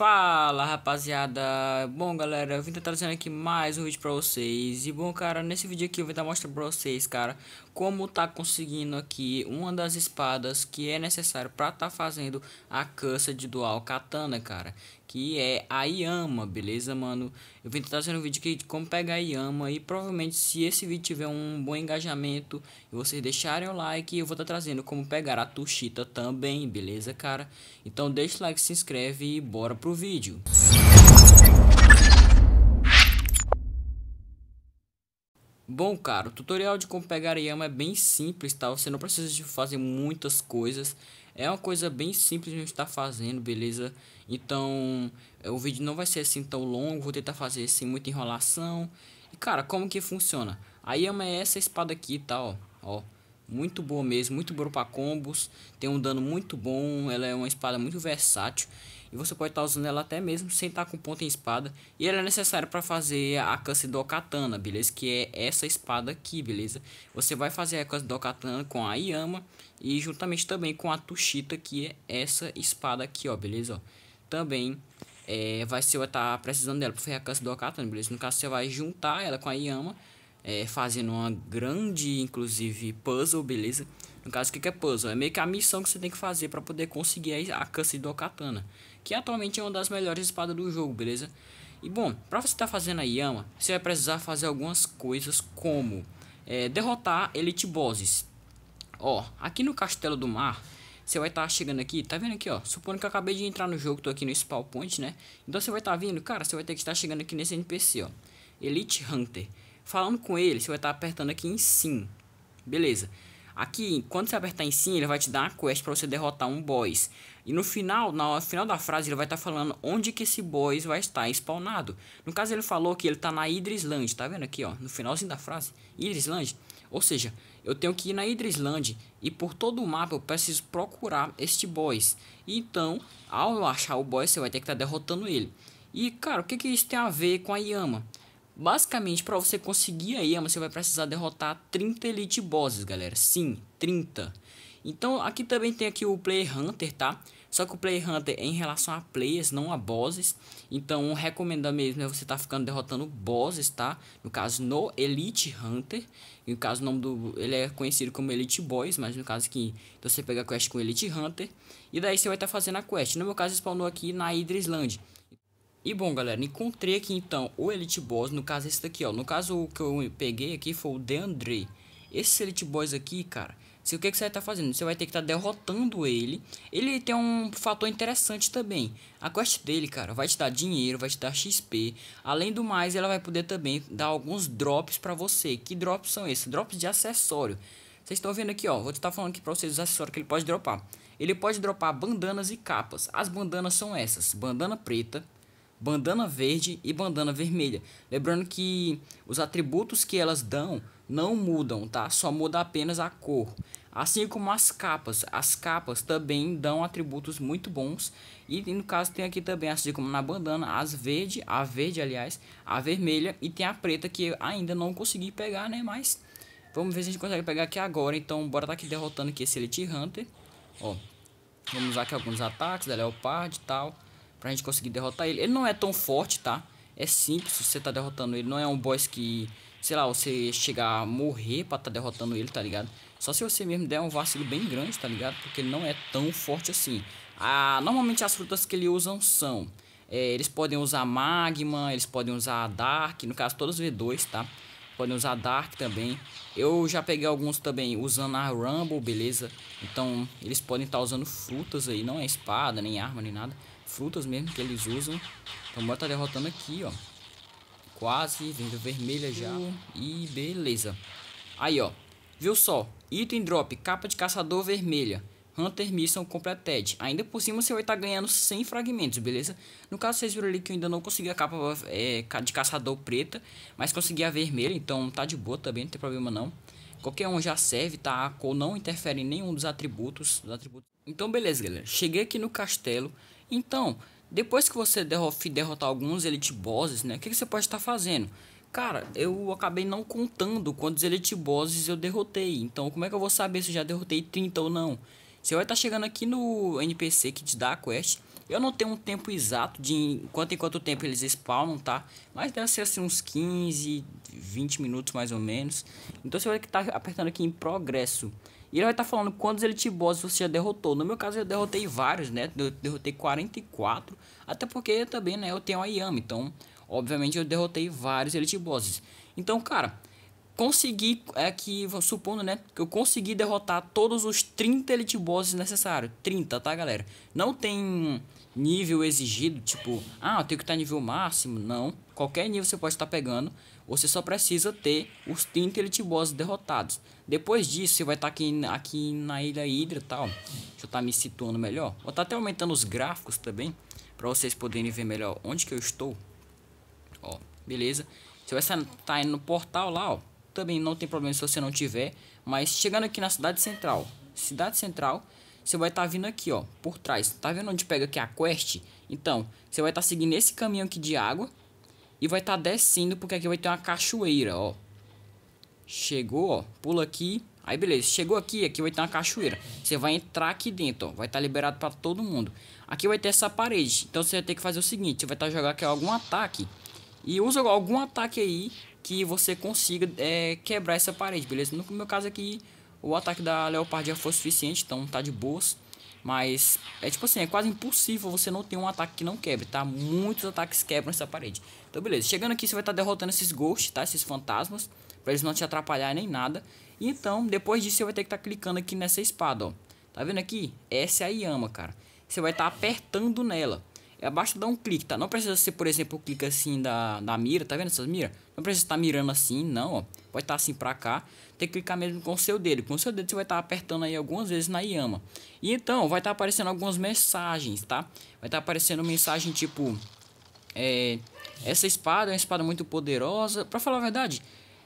Fala rapaziada, bom galera, eu vim estar trazendo aqui mais um vídeo pra vocês E bom cara, nesse vídeo aqui eu vou estar mostrando pra vocês cara Como tá conseguindo aqui uma das espadas que é necessário pra tá fazendo a cansa de dual katana cara Que é a Yama, beleza mano? Eu vim estar trazendo um vídeo aqui de como pegar a Yama E provavelmente se esse vídeo tiver um bom engajamento E vocês deixarem o like, eu vou estar tá trazendo como pegar a Tushita também, beleza cara? Então deixa o like, se inscreve e bora pro pro vídeo. Bom, cara, o tutorial de como pegar a Yama é bem simples, tá? Você não precisa de fazer muitas coisas. É uma coisa bem simples de a gente tá fazendo, beleza? Então, o vídeo não vai ser assim tão longo, vou tentar fazer sem muita enrolação. E, cara, como que funciona? A Yama é essa espada aqui, tá? Ó, ó. Muito boa mesmo, muito boa para combos. Tem um dano muito bom, ela é uma espada muito versátil. E você pode estar usando ela até mesmo sem estar com ponta em espada. E ela é necessária para fazer a Akase do Katana, beleza? Que é essa espada aqui, beleza? Você vai fazer a Akase do Katana com a Yama e juntamente também com a Tushita, que é essa espada aqui, ó, beleza? Ó, também é, vai ser, estar tá precisando dela para fazer a Akase do Katana, beleza? No caso, você vai juntar ela com a Yama, é, fazendo uma grande, inclusive, puzzle, beleza? No caso, o que é puzzle? É meio que a missão que você tem que fazer para poder conseguir a Akase do Katana que atualmente é uma das melhores espadas do jogo, beleza? E bom, pra você estar tá fazendo a Yama, você vai precisar fazer algumas coisas como é, derrotar elite bosses. Ó, aqui no Castelo do Mar, você vai estar tá chegando aqui, tá vendo aqui, ó? Supondo que eu acabei de entrar no jogo, tô aqui no spawn point, né? Então você vai estar tá vindo, cara, você vai ter que estar chegando aqui nesse NPC, ó. Elite Hunter. Falando com ele, você vai estar tá apertando aqui em sim. Beleza. Aqui, quando você apertar em cima, ele vai te dar uma quest para você derrotar um boss. E no final, no final da frase, ele vai estar tá falando onde que esse boss vai estar spawnado. No caso, ele falou que ele está na Idrisland, tá vendo aqui, ó? No finalzinho da frase, Idrisland. Ou seja, eu tenho que ir na Idrisland e por todo o mapa eu preciso procurar este boss. Então, ao achar o boss, você vai ter que estar tá derrotando ele. E, cara, o que, que isso tem a ver com a Yama? Basicamente, para você conseguir a você vai precisar derrotar 30 Elite Bosses, galera. Sim, 30. Então, aqui também tem aqui o Player Hunter, tá? Só que o Player Hunter é em relação a players, não a bosses. Então, recomenda mesmo é você tá ficando derrotando bosses, tá? No caso, no Elite Hunter. E no caso, o nome do... Ele é conhecido como Elite Boys, mas no caso aqui... Então, você pega a quest com Elite Hunter. E daí, você vai estar tá fazendo a quest. No meu caso, spawnou aqui na Idrisland. E bom, galera, encontrei aqui então o Elite Boss, no caso esse daqui, ó. No caso o que eu peguei aqui foi o Deandre. Esses Elite Boss aqui, cara, se, o que, que você vai estar tá fazendo? Você vai ter que estar tá derrotando ele. Ele tem um fator interessante também. A quest dele, cara, vai te dar dinheiro, vai te dar XP. Além do mais, ela vai poder também dar alguns drops pra você. Que drops são esses? Drops de acessório. Vocês estão vendo aqui, ó. Vou estar tá falando aqui pra vocês os acessórios que ele pode dropar. Ele pode dropar bandanas e capas. As bandanas são essas. Bandana preta, bandana verde e bandana vermelha. Lembrando que os atributos que elas dão não mudam, tá? Só muda apenas a cor. Assim como as capas, as capas também dão atributos muito bons. E no caso tem aqui também, assim como na bandana, as verde, a verde aliás, a vermelha e tem a preta que ainda não consegui pegar, né? Mas vamos ver se a gente consegue pegar aqui agora. Então bora tá aqui derrotando aqui esse Elite Hunter. Ó, vamos usar aqui alguns ataques da Leopard e tal. Pra gente conseguir derrotar ele. Ele não é tão forte, tá? É simples você tá derrotando ele. Não é um boss que, sei lá, você chegar a morrer pra tá derrotando ele, tá ligado? Só se você mesmo der um vacilo bem grande, tá ligado? Porque ele não é tão forte assim. Ah, normalmente as frutas que ele usam são... É, eles podem usar Magma, eles podem usar Dark, no caso todos V2, tá? Podem usar Dark também. Eu já peguei alguns também usando a Rumble, beleza? Então eles podem estar tá usando frutas aí, não é espada, nem arma, nem nada frutas mesmo que eles usam. Então bora tá derrotando aqui, ó. Quase, vendo vermelha já. E beleza. Aí, ó. Viu só? Item drop, capa de caçador vermelha. Hunter Mission Completed. Ainda por cima você vai estar tá ganhando 100 fragmentos, beleza? No caso, vocês viram ali que eu ainda não consegui a capa é, de caçador preta, mas consegui a vermelha, então tá de boa também, não tem problema não. Qualquer um já serve, tá? A cor não interfere em nenhum dos atributos. Dos atributos. Então beleza, galera. Cheguei aqui no castelo então, depois que você derrotar alguns elite bosses, né? O que, que você pode estar fazendo? Cara, eu acabei não contando quantos elite bosses eu derrotei. Então, como é que eu vou saber se eu já derrotei 30 ou não? Você vai estar chegando aqui no NPC que te dá a quest. Eu não tenho um tempo exato de quanto em quanto tempo eles spawnam, tá? Mas deve ser assim uns 15, 20 minutos mais ou menos. Então você vai estar apertando aqui em progresso. E ele vai estar tá falando quantos Elite Bosses você já derrotou. No meu caso, eu derrotei vários, né? Eu derrotei 44. Até porque também, né? Eu tenho a Yami. Então, obviamente, eu derrotei vários Elite Bosses. Então, cara, consegui é que supondo, né, que eu consegui derrotar todos os 30 elite bosses necessários. 30, tá, galera? Não tem nível exigido, tipo, ah, eu tenho que estar nível máximo. Não. Qualquer nível você pode estar pegando. Você só precisa ter os 30 Elite Bosses derrotados. Depois disso, você vai estar aqui, aqui na Ilha Hydra e tal. Deixa eu estar me situando melhor. Vou estar até aumentando os gráficos também. Pra vocês poderem ver melhor onde que eu estou. Ó, beleza. Você vai tá estar indo no portal lá, ó. Também não tem problema se você não tiver. Mas chegando aqui na cidade central. Cidade central você vai estar tá vindo aqui, ó, por trás. Tá vendo onde pega aqui é a quest? Então, você vai estar tá seguindo esse caminho aqui de água e vai estar tá descendo porque aqui vai ter uma cachoeira, ó. Chegou, ó, pula aqui. Aí beleza, chegou aqui, aqui vai ter uma cachoeira. Você vai entrar aqui dentro, ó, vai estar tá liberado para todo mundo. Aqui vai ter essa parede. Então você vai ter que fazer o seguinte, você vai estar tá jogando aqui algum ataque e usa algum ataque aí que você consiga é, quebrar essa parede, beleza? No meu caso aqui o ataque da Leopardia já foi suficiente, então tá de boas. Mas é tipo assim, é quase impossível você não ter um ataque que não quebre, tá? Muitos ataques quebram essa parede. Então beleza, chegando aqui você vai estar tá derrotando esses ghosts, tá? Esses fantasmas, pra eles não te atrapalhar nem nada. E então, depois disso você vai ter que estar tá clicando aqui nessa espada, ó. Tá vendo aqui? Essa é a Yama, cara. Você vai estar tá apertando nela. É basta dar um clique, tá? Não precisa ser, por exemplo, o clique assim da, da mira, tá vendo essas mira Não precisa estar mirando assim, não, ó. Pode estar assim pra cá. Tem que clicar mesmo com o seu dedo. Com o seu dedo você vai estar apertando aí algumas vezes na Yama. E então, vai estar aparecendo algumas mensagens, tá? Vai estar aparecendo mensagem tipo... É, essa espada é uma espada muito poderosa. Pra falar a verdade,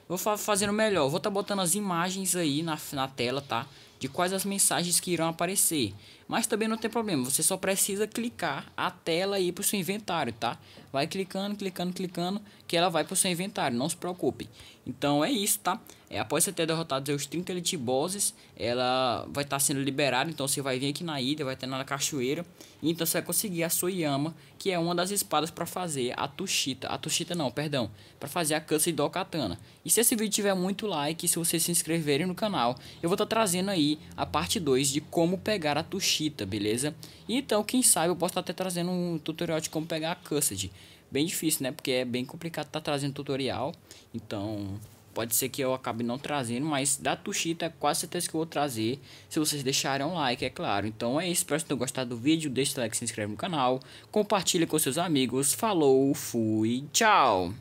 vou fazendo melhor. Vou estar tá botando as imagens aí na, na tela, tá? de quais as mensagens que irão aparecer. Mas também não tem problema, você só precisa clicar a tela aí para o seu inventário, tá? Vai clicando, clicando, clicando, que ela vai para o seu inventário, não se preocupe. Então é isso, tá? É, após você ter derrotado os 30 Elite Bosses, ela vai estar tá sendo liberada, então você vai vir aqui na ilha, vai estar na cachoeira. Então você vai conseguir a sua Yama, que é uma das espadas para fazer a Tushita, a Tushita não, perdão, para fazer a Kansa e Dokatana. E se esse vídeo tiver muito like, se vocês se inscreverem no canal, eu vou estar tá trazendo aí aí a parte 2 de como pegar a Tushita, beleza? então, quem sabe eu posso estar até trazendo um tutorial de como pegar a Cussed. Bem difícil, né? Porque é bem complicado estar trazendo tutorial. Então, pode ser que eu acabe não trazendo, mas da Tushita é quase certeza que eu vou trazer. Se vocês deixarem um like, é claro. Então é isso, espero que tenham gostado do vídeo. Deixe o like, se inscreve no canal, compartilhe com seus amigos. Falou, fui, tchau!